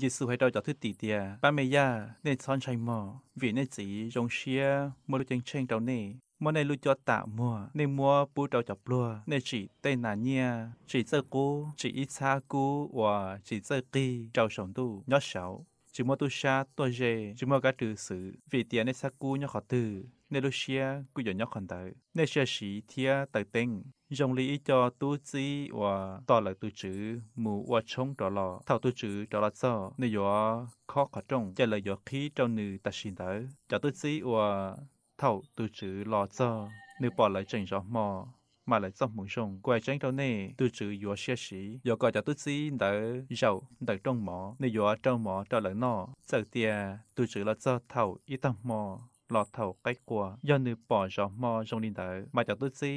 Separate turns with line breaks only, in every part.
ยสุดรจ耶稣回到教徒地点，巴梅亚内穿柴帽，为内子用鞋，莫路正正到内。มอวนีเื่อในรู้จอตาหมัวในมัวปูเดาจับปลัวในฉีเตนาเนี่ยฉีเจอกูฉีอิชากูว่าฉีเจอกีเจ้าสองตู้ยอดเสาจิมัวตุชาตัวเจจิมัวกระตือสือวีเตียในสักกูยอดขอตือ Nelusia cứ giờ nhóc còn tới. Nên sẽ sĩ thia tới tinh. Dòng lý cho tu chi và tỏ lại tu chữ mù và chống đó lò. Thảo tu chữ đó là sao? Nên giờ khó khó trông. Chạy lời giờ khí trong nữ ta xin tới. Chả tu chi và thảo tu chữ lò sao? Nên bỏ lại trình gió mò mà lại trong mùng sông quay tránh đâu nè tôi chữ yếu xe sĩ yếu gọi cho tôi sĩ đỡ giàu đỡ trong mỏ nên yếu trong mỏ trở lại nọ giờ tia tôi chữ là do thầu ít tầm mỏ หลอดเท่าใกล้กว่ายอนือปอจอมอจงดินเตอมาจากตุ้ซี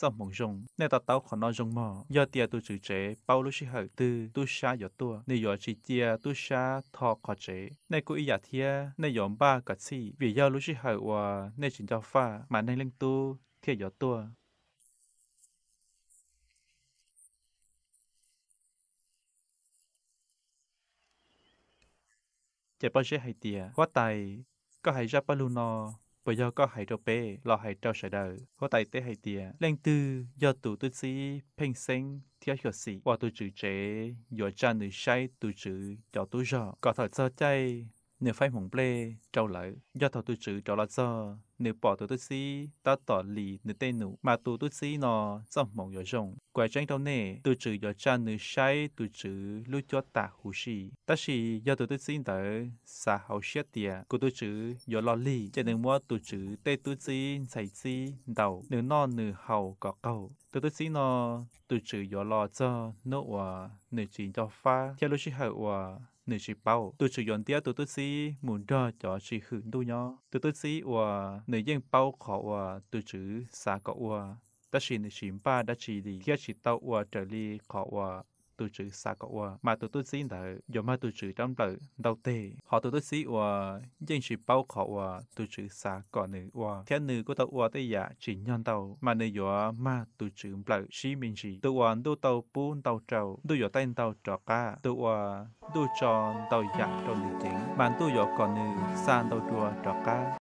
จอมมงจงในตาเต้าขอนอจงมอยอเตียตุจือเจเปาลุชิเหตือตุชาหยอตัวในหยอชิเจียตุชาทอขอเจในกุอิยาเทียในหยอมบ้ากัดซี่วิยอลุชิเหว่าในจินจอฟ้ามาในเล่งตูเทียหยอตัวจะบปอเชห้เตียว่าไต có hay Japaluno bởi do có hay trâu bê lo hay trâu sợi đời có tại tế hay tìa lên tư do tù tư sĩ pênh sinh theo hiểu sĩ và tù chữ chế do cha nữ say tù chữ cho tù rõ có thật sơ chay nếu phải mong ple trâu lại do thọ tôi chữ trâu là do nếu bỏ tôi tôi xí ta tỏ lì nếu tên nụ mà tôi tôi xí nó trong mộng giờ rồng quay tranh đâu nè tôi chữ do cha nếu sai tôi chữ lưu cho ta hú xì ta xì do tôi tôi xí tới xa hậu xét tiệt của tôi chữ do lo lì cho nên mua tôi chữ tê tôi xí xảy xí đầu nếu non nếu hậu có cầu tôi tôi xí nó tôi chữ do lo cho nó và nếu chỉ cho pha theo lúc xí hậu và หนึ่งชิเป้าตัวชยนเตี้ยตัวตัวซีหมุนดอจอชีหืนดูยอตัวตัวซีอ่าหนึ่งยย่งเป้าขออ่าตัวจือสาก็อัวตาชีหนึ่งชิบป้าตาชีดีเทียชิเต้าอ่าเจอรีขออ่า tụ chữ xa cậu à mà tụ tôi xin thở giờ mà tụ chữ trong lợ đầu tê họ tụ tôi xí à dân sự bao khẩu à tụ chữ xa cọ nữ à thiên nữ của tàu à tây dạ chỉ nhân tàu mà nữ giờ mà tụ chữ lợ xí mình chỉ tụ à đu tàu buôn tàu à, trâu đu giờ tên tàu trọ cá tụ à đu tròn tàu giả trong lịch chính bạn tụ giờ còn nữ san tàu chùa trọ cá